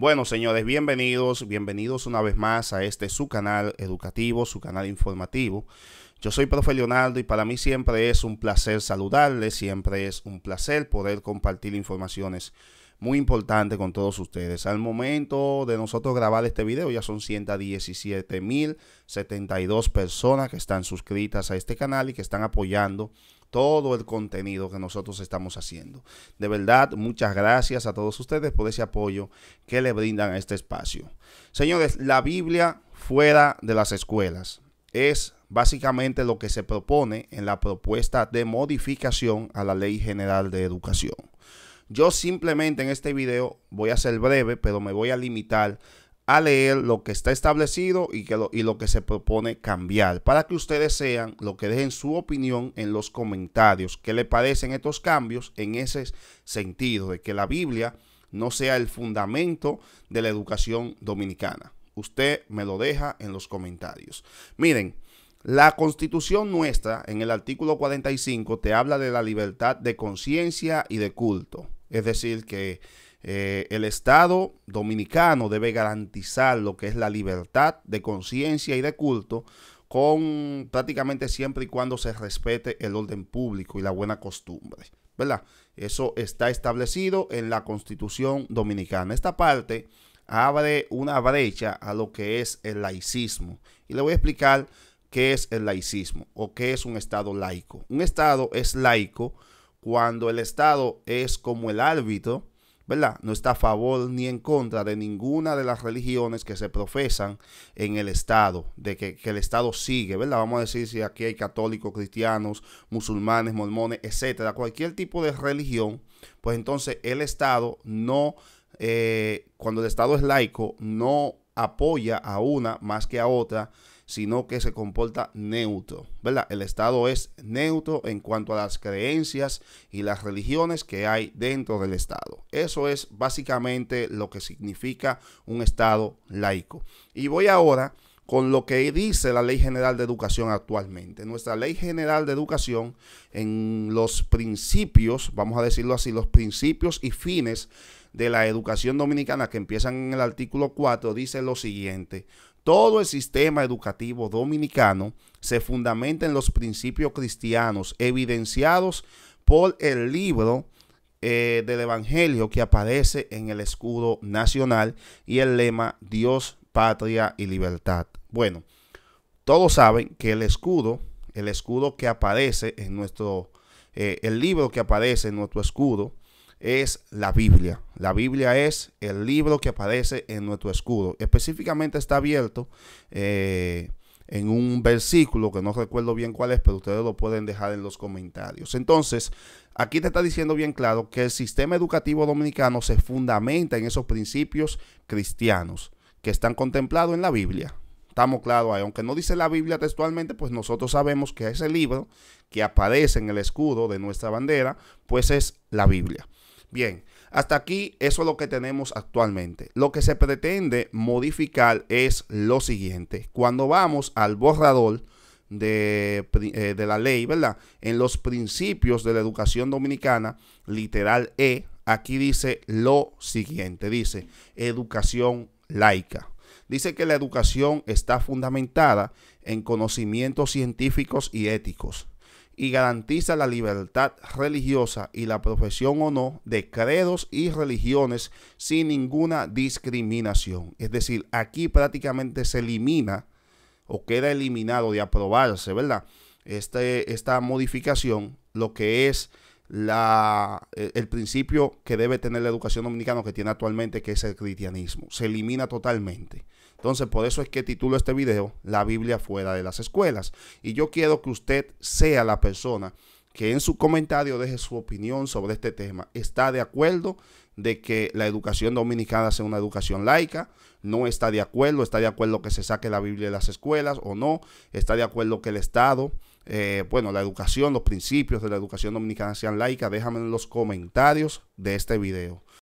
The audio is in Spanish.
Bueno, señores, bienvenidos, bienvenidos una vez más a este su canal educativo, su canal informativo. Yo soy Profe Leonardo y para mí siempre es un placer saludarles, siempre es un placer poder compartir informaciones muy importantes con todos ustedes. Al momento de nosotros grabar este video ya son 117.072 personas que están suscritas a este canal y que están apoyando todo el contenido que nosotros estamos haciendo. De verdad, muchas gracias a todos ustedes por ese apoyo que le brindan a este espacio. Señores, la Biblia fuera de las escuelas es básicamente lo que se propone en la propuesta de modificación a la Ley General de Educación. Yo simplemente en este video voy a ser breve, pero me voy a limitar leer lo que está establecido y, que lo, y lo que se propone cambiar, para que ustedes sean lo que dejen su opinión en los comentarios, qué le parecen estos cambios en ese sentido, de que la Biblia no sea el fundamento de la educación dominicana. Usted me lo deja en los comentarios. Miren, la constitución nuestra en el artículo 45 te habla de la libertad de conciencia y de culto. Es decir, que eh, el Estado dominicano debe garantizar lo que es la libertad de conciencia y de culto con prácticamente siempre y cuando se respete el orden público y la buena costumbre, ¿verdad? Eso está establecido en la Constitución dominicana. Esta parte abre una brecha a lo que es el laicismo y le voy a explicar qué es el laicismo o qué es un Estado laico. Un Estado es laico cuando el Estado es como el árbitro ¿verdad? No está a favor ni en contra de ninguna de las religiones que se profesan en el Estado, de que, el Estado sigue, ¿verdad? Vamos a decir si aquí hay católicos, cristianos, musulmanes, mormones, etcétera, cualquier tipo de religión, pues entonces el Estado no, eh, cuando el Estado es laico, no apoya a una más que a otra, sino que se comporta neutro, ¿verdad? El Estado es neutro en cuanto a las creencias y las religiones que hay dentro del Estado. Eso es básicamente lo que significa un Estado laico. Y voy ahora con lo que dice la Ley General de Educación actualmente. Nuestra Ley General de Educación en los principios, vamos a decirlo así, los principios y fines de la educación dominicana que empiezan en el artículo 4 dice lo siguiente. Todo el sistema educativo dominicano se fundamenta en los principios cristianos evidenciados por el libro eh, del Evangelio que aparece en el escudo nacional y el lema Dios patria y libertad. Bueno, todos saben que el escudo, el escudo que aparece en nuestro, eh, el libro que aparece en nuestro escudo es la Biblia. La Biblia es el libro que aparece en nuestro escudo. Específicamente está abierto eh, en un versículo que no recuerdo bien cuál es, pero ustedes lo pueden dejar en los comentarios. Entonces, aquí te está diciendo bien claro que el sistema educativo dominicano se fundamenta en esos principios cristianos que están contemplados en la Biblia. Estamos claros ahí. Aunque no dice la Biblia textualmente, pues nosotros sabemos que ese libro que aparece en el escudo de nuestra bandera, pues es la Biblia. Bien, hasta aquí eso es lo que tenemos actualmente. Lo que se pretende modificar es lo siguiente. Cuando vamos al borrador de, eh, de la ley, ¿verdad? En los principios de la educación dominicana, literal E, aquí dice lo siguiente. Dice, educación laica. Dice que la educación está fundamentada en conocimientos científicos y éticos y garantiza la libertad religiosa y la profesión o no de credos y religiones sin ninguna discriminación. Es decir, aquí prácticamente se elimina o queda eliminado de aprobarse, ¿verdad? Este, esta modificación, lo que es la, eh, el principio que debe tener la educación dominicana que tiene actualmente, que es el cristianismo. Se elimina totalmente. Entonces, por eso es que titulo este video, La Biblia fuera de las escuelas. Y yo quiero que usted sea la persona que en su comentario deje su opinión sobre este tema. ¿Está de acuerdo de que la educación dominicana sea una educación laica? ¿No está de acuerdo? ¿Está de acuerdo que se saque la Biblia de las escuelas o no? ¿Está de acuerdo que el Estado eh, bueno, la educación, los principios de la educación dominicana sean laica. déjame en los comentarios de este video.